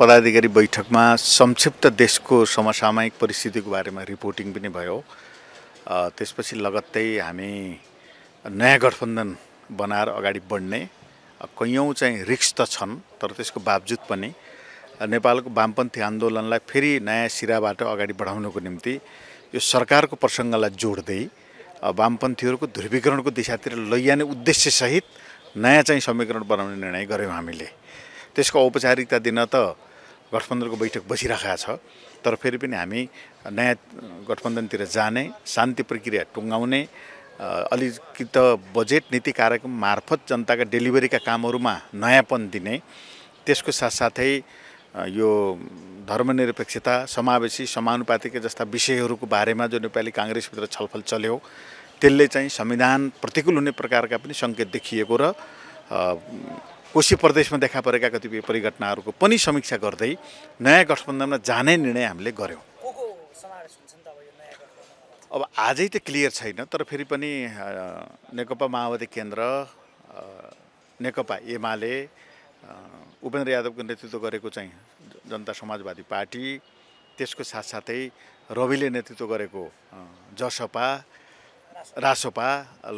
पदाधिकारी बैठकमा संक्षिप्त देशको समसामयिक परिस्थितिको बारेमा रिपोर्टिङ पनि भयो त्यसपछि लगत्तै हामी नयाँ गठबन्धन बनाएर अगाडि बढ्ने कैयौँ चाहिँ रिक्स त छन् तर त्यसको बावजुद पनि नेपालको वामपन्थी आन्दोलनलाई फेरि नयाँ सिराबाट अगाडि बढाउनको निम्ति यो सरकारको प्रसङ्गलाई जोड्दै वामपन्थीहरूको ध्रुवीकरणको दिशातिर लैजाने उद्देश्यसहित नयाँ चाहिँ समीकरण बनाउने निर्णय गऱ्यौँ हामीले त्यसको औपचारिकता दिन त गठबन्धनको बैठक बसिरहेको छ तर फेरि पनि हामी नयाँ गठबन्धनतिर जाने शान्ति प्रक्रिया टुङ्गाउने अलिकति त बजेट नीति कार्यक्रम मार्फत जनताका डेलिभरीका कामहरूमा नयाँपन दिने त्यसको साथसाथै यो धर्मनिरपेक्षता समावेशी समानुपातिक जस्ता विषयहरूको बारेमा जो नेपाली काङ्ग्रेसभित्र छलफल चल्यो त्यसले चाहिँ संविधान प्रतिकूल हुने प्रकारका पनि सङ्केत देखिएको र कोशी प्रदेशमा देखा परेका कतिपय परिघटनाहरूको पनि समीक्षा गर्दै नयाँ गठबन्धनमा जाने निर्णय हामीले गऱ्यौँ अब आजै त क्लियर छैन तर फेरि पनि नेकपा माओवादी केन्द्र नेकपा एमाले उपेन्द्र यादवको नेतृत्व गरेको चाहिँ जनता समाजवादी पार्टी त्यसको साथसाथै रविले नेतृत्व गरेको जसपा रासोपा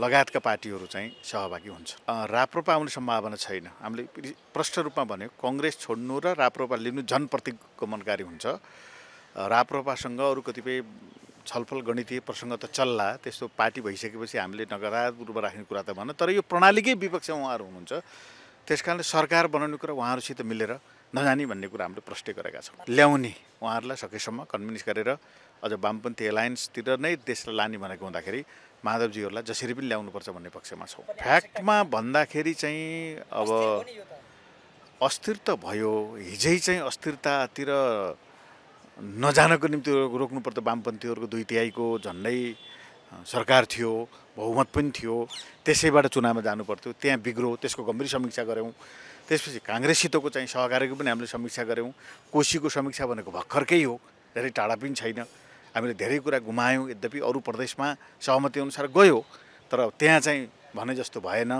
लगायतका पार्टीहरू चाहिँ सहभागी हुन्छ राप्रोपा आउने सम्भावना छैन हामीले प्रष्ट रूपमा भन्यो कङ्ग्रेस छोड्नु र राप्रोपा लिनु जनप्रतिको मनकारी हुन्छ राप्रोपासँग अरू कतिपय छलफल गणितीय प्रसङ्ग त चल्ला त्यस्तो पार्टी भइसकेपछि हामीले नकारात्मक रूपमा राख्ने कुरा त भन तर यो प्रणालीकै विपक्षमा उहाँहरू हुनुहुन्छ त्यस कारणले सरकार बनाउने कुरा उहाँहरूसित मिलेर नजाने भन्ने कुरा हामीले प्रष्ट गरेका छौँ ल्याउने उहाँहरूलाई सकेसम्म कन्भिन्स गरेर अझ वामपन्थी एलायन्सतिर नै देशलाई लाने भनेको हुँदाखेरि माधवजीहरूलाई जसरी पनि ल्याउनुपर्छ भन्ने पक्षमा छौँ फ्याक्टमा भन्दाखेरि चाहिँ अब अस्थिर त भयो हिजै चाहिँ अस्थिरतातिर नजानको निम्ति रोक्नुपर्छ वामपन्थीहरूको दुई तिहाईको झन्डै सरकार थियो बहुमत पनि थियो त्यसैबाट चुनावमा जानुपर्थ्यो त्यहाँ बिग्रो त्यसको गम्भीर समीक्षा गऱ्यौँ त्यसपछि काङ्ग्रेससितको चाहिँ सहकारीको पनि हामीले समीक्षा गऱ्यौँ कोशीको समीक्षा भनेको भर्खरकै हो धेरै टाढा पनि छैन हामीले धेरै कुरा गुमायौँ यद्यपि अरू प्रदेशमा सहमति अनुसार गयो तर त्यहाँ चाहिँ भने जस्तो भएन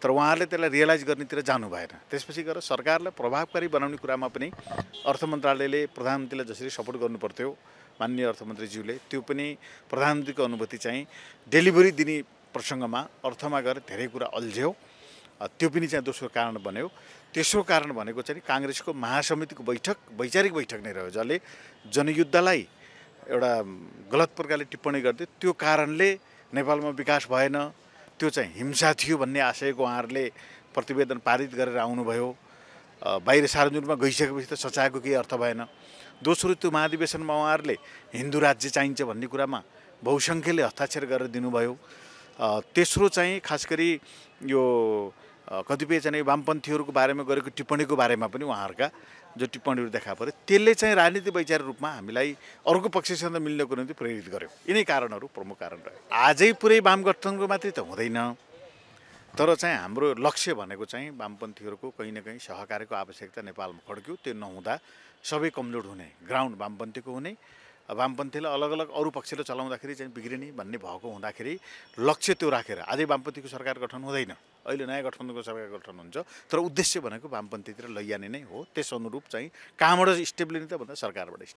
तर उहाँहरूले त्यसलाई रियलाइज गर्नेतिर जानु भएन त्यसपछि गएर सरकारलाई प्रभावकारी बनाउने कुरामा पनि अर्थ मन्त्रालयले प्रधानमन्त्रीलाई जसरी सपोर्ट गर्नु पर्थ्यो मान्य अर्थमन्त्रीज्यूले त्यो पनि प्रधानमन्त्रीको अनुभूति चाहिँ डेलिभरी दिने प्रसङ्गमा अर्थमा गएर धेरै कुरा अल्झ्यो त्यो पनि चाहिँ दोस्रो कारण बन्यो तेस्रो कारण भनेको चाहिँ काङ्ग्रेसको महासमितिको बैठक वैचारिक बैठक नै रह्यो जसले जनयुद्धलाई एउटा गलत प्रकारले टिप्पणी गर्थे त्यो कारणले नेपालमा विकास भएन त्यो चाहिँ हिंसा थियो भन्ने आशयको उहाँहरूले प्रतिवेदन पारित गरेर आउनुभयो बाहिर सार्वजनिकमा गइसकेपछि त सचाएको केही अर्थ भएन दोस्रो त्यो महाधिवेशनमा उहाँहरूले हिन्दू राज्य चाहिन्छ भन्ने कुरामा बहुसङ्ख्यले हस्ताक्षर गरेर दिनुभयो तेस्रो चाहिँ खास गरी यो कतिपय चाहिँ वामपन्थीहरूको बारेमा गरेको टिप्पणीको बारेमा पनि उहाँहरूका जो टिप्पणीहरू देखा पऱ्यो त्यसले चाहिँ राजनीति वैचारिक रूपमा हामीलाई अर्को पक्षसँग मिल्नको निम्ति प्रेरित गर्यो यिनै कारणहरू प्रमुख कारण रह्यो आजै पुरै वाम गठनको मात्रै त हुँदैन तर चाहिँ हाम्रो लक्ष्य भनेको चाहिँ वामपन्थीहरूको कहीँ न कहीँ सहकारीको आवश्यकता नेपालमा खड्क्यो त्यो नहुँदा सबै कमजोर हुने ग्राउन्ड वामपन्थीको हुने वामपन्थीलाई अलग अलग अरू पक्षले चलाउँदाखेरि चाहिँ बिग्रिने भन्ने भएको हुँदाखेरि लक्ष्य त्यो राखेर आजै वामपन्थीको सरकार गठन हुँदैन अहिले नयाँ गठबन्धनको सरकार गठन हुन्छ तर उद्देश्य भनेको वामपन्थीतिर लैजाने नै हो त्यस अनुरूप चाहिँ कहाँबाट स्टेप लिने त भन्दा सरकारबाट